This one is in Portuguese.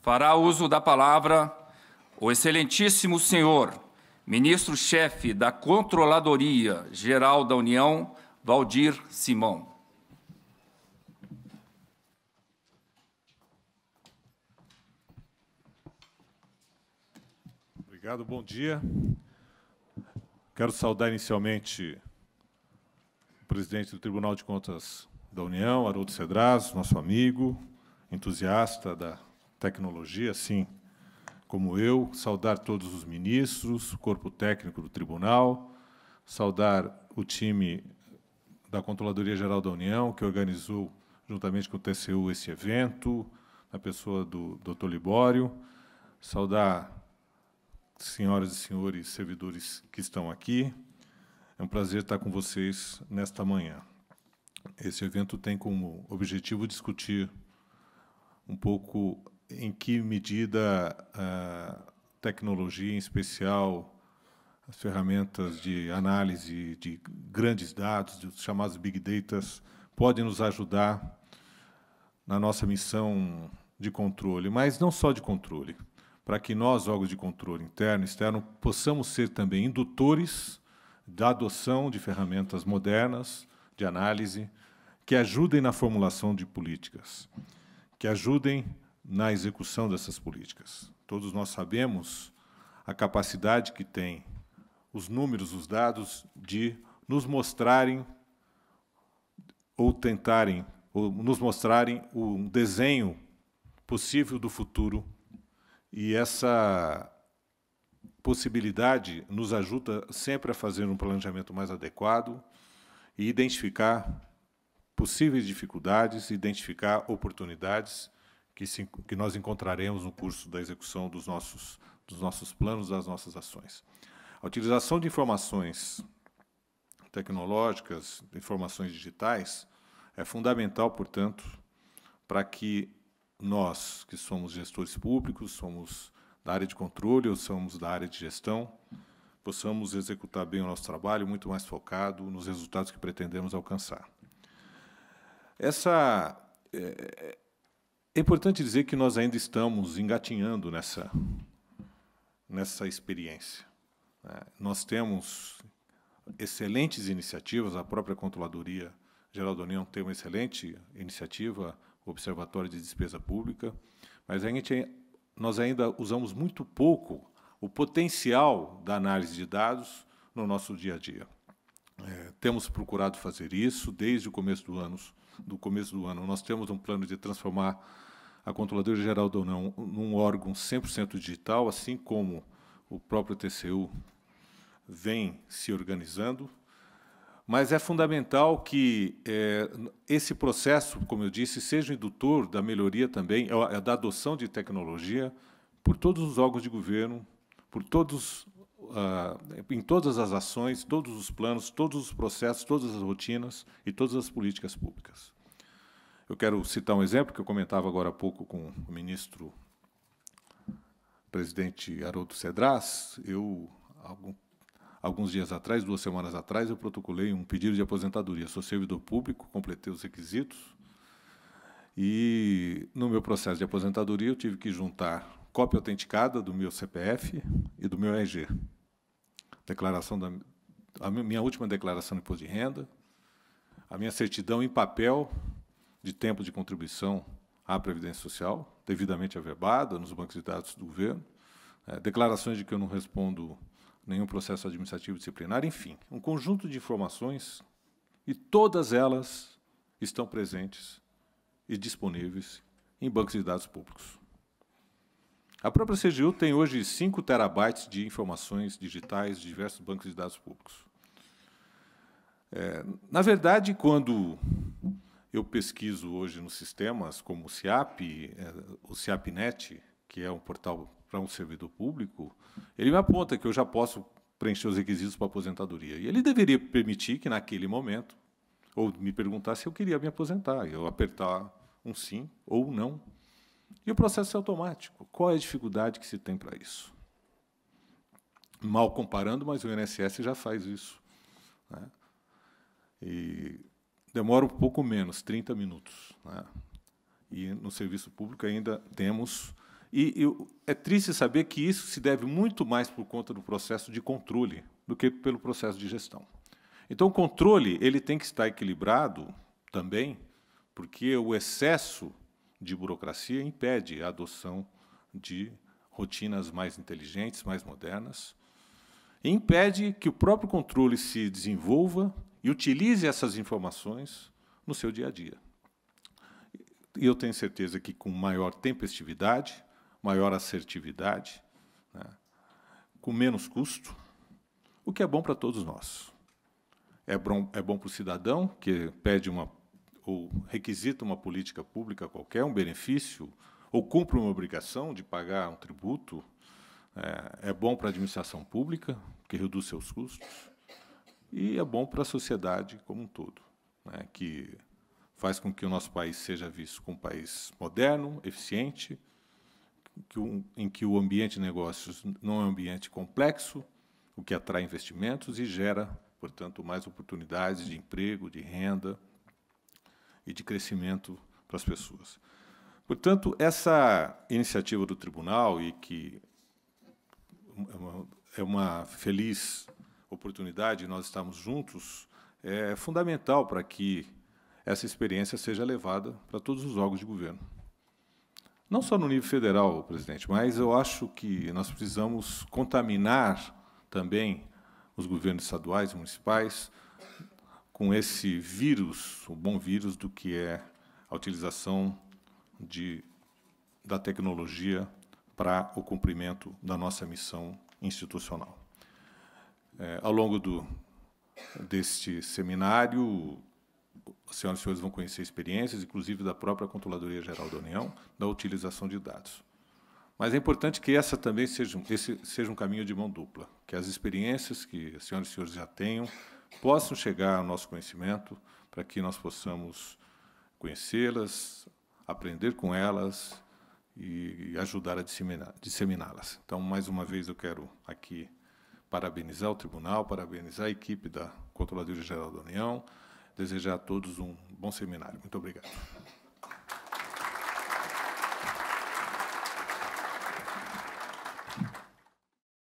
fará uso da palavra o Excelentíssimo Senhor, Ministro-Chefe da Controladoria Geral da União, Valdir Simão. Obrigado, bom dia. Quero saudar inicialmente o presidente do Tribunal de Contas da União, Haroldo Cedraz, nosso amigo, entusiasta da tecnologia, sim. Como eu, saudar todos os ministros, o corpo técnico do tribunal, saudar o time da Controladoria Geral da União, que organizou, juntamente com o TCU, esse evento, na pessoa do Dr. Libório, saudar senhoras e senhores servidores que estão aqui. É um prazer estar com vocês nesta manhã. Esse evento tem como objetivo discutir um pouco em que medida a tecnologia, em especial as ferramentas de análise de grandes dados, dos chamados big data, podem nos ajudar na nossa missão de controle, mas não só de controle, para que nós, órgãos de controle interno e externo, possamos ser também indutores da adoção de ferramentas modernas de análise que ajudem na formulação de políticas, que ajudem na execução dessas políticas. Todos nós sabemos a capacidade que tem os números, os dados, de nos mostrarem ou tentarem, ou nos mostrarem um desenho possível do futuro. E essa possibilidade nos ajuda sempre a fazer um planejamento mais adequado e identificar possíveis dificuldades, identificar oportunidades que, se, que nós encontraremos no curso da execução dos nossos, dos nossos planos, das nossas ações. A utilização de informações tecnológicas, informações digitais, é fundamental, portanto, para que nós, que somos gestores públicos, somos da área de controle ou somos da área de gestão, possamos executar bem o nosso trabalho, muito mais focado nos resultados que pretendemos alcançar. Essa, eh, é importante dizer que nós ainda estamos engatinhando nessa, nessa experiência. Né? Nós temos excelentes iniciativas, a própria Controladoria Geral da União tem uma excelente iniciativa, Observatório de Despesa Pública, mas a gente, nós ainda usamos muito pouco o potencial da análise de dados no nosso dia a dia. É, temos procurado fazer isso desde o começo do ano. Do começo do ano, nós temos um plano de transformar a Controladoria Geral da União num órgão 100% digital, assim como o próprio TCU vem se organizando. Mas é fundamental que é, esse processo, como eu disse, seja indutor da melhoria também, é é da adoção de tecnologia por todos os órgãos de governo, por todos, ah, em todas as ações, todos os planos, todos os processos, todas as rotinas e todas as políticas públicas. Eu quero citar um exemplo que eu comentava agora há pouco com o ministro presidente Haroldo Cedras. Eu, alguns dias atrás, duas semanas atrás, eu protocolei um pedido de aposentadoria. Sou servidor público, completei os requisitos. E, no meu processo de aposentadoria, eu tive que juntar cópia autenticada do meu CPF e do meu RG. Declaração da a minha última declaração de imposto de renda, a minha certidão em papel de tempo de contribuição à Previdência Social, devidamente averbada nos bancos de dados do governo, é, declarações de que eu não respondo nenhum processo administrativo disciplinar, enfim, um conjunto de informações e todas elas estão presentes e disponíveis em bancos de dados públicos. A própria CGU tem hoje 5 terabytes de informações digitais de diversos bancos de dados públicos. É, na verdade, quando eu pesquiso hoje nos sistemas como o CIAP, é, o CIAPNet, que é um portal para um servidor público, ele me aponta que eu já posso preencher os requisitos para aposentadoria. E ele deveria permitir que, naquele momento, ou me perguntar se eu queria me aposentar, eu apertar um sim ou um não. E o processo é automático. Qual é a dificuldade que se tem para isso? Mal comparando, mas o INSS já faz isso. Né? E demora um pouco menos, 30 minutos. Né? E no serviço público ainda temos. E, é triste saber que isso se deve muito mais por conta do processo de controle do que pelo processo de gestão. Então, o controle ele tem que estar equilibrado também, porque o excesso de burocracia impede a adoção de rotinas mais inteligentes, mais modernas, e impede que o próprio controle se desenvolva e utilize essas informações no seu dia a dia. E eu tenho certeza que com maior tempestividade, maior assertividade, né, com menos custo, o que é bom para todos nós. É bom, é bom para o cidadão, que pede uma ou requisita uma política pública qualquer, um benefício, ou cumpre uma obrigação de pagar um tributo, é, é bom para a administração pública, que reduz seus custos, e é bom para a sociedade como um todo, né, que faz com que o nosso país seja visto como um país moderno, eficiente, que um, em que o ambiente de negócios não é um ambiente complexo, o que atrai investimentos e gera, portanto, mais oportunidades de emprego, de renda e de crescimento para as pessoas. Portanto, essa iniciativa do tribunal e que é uma, é uma feliz oportunidade, nós estamos juntos, é fundamental para que essa experiência seja levada para todos os órgãos de governo. Não só no nível federal, presidente, mas eu acho que nós precisamos contaminar também os governos estaduais e municipais com esse vírus, o bom vírus do que é a utilização de, da tecnologia para o cumprimento da nossa missão institucional. É, ao longo do, deste seminário, as senhoras e senhores vão conhecer experiências, inclusive da própria Controladoria Geral da União, da utilização de dados. Mas é importante que essa também seja, esse seja um caminho de mão dupla, que as experiências que as senhoras e senhores já tenham possam chegar ao nosso conhecimento, para que nós possamos conhecê-las, aprender com elas e ajudar a disseminá-las. Então, mais uma vez, eu quero aqui parabenizar o tribunal, parabenizar a equipe da Controladoria Geral da União, desejar a todos um bom seminário. Muito obrigado.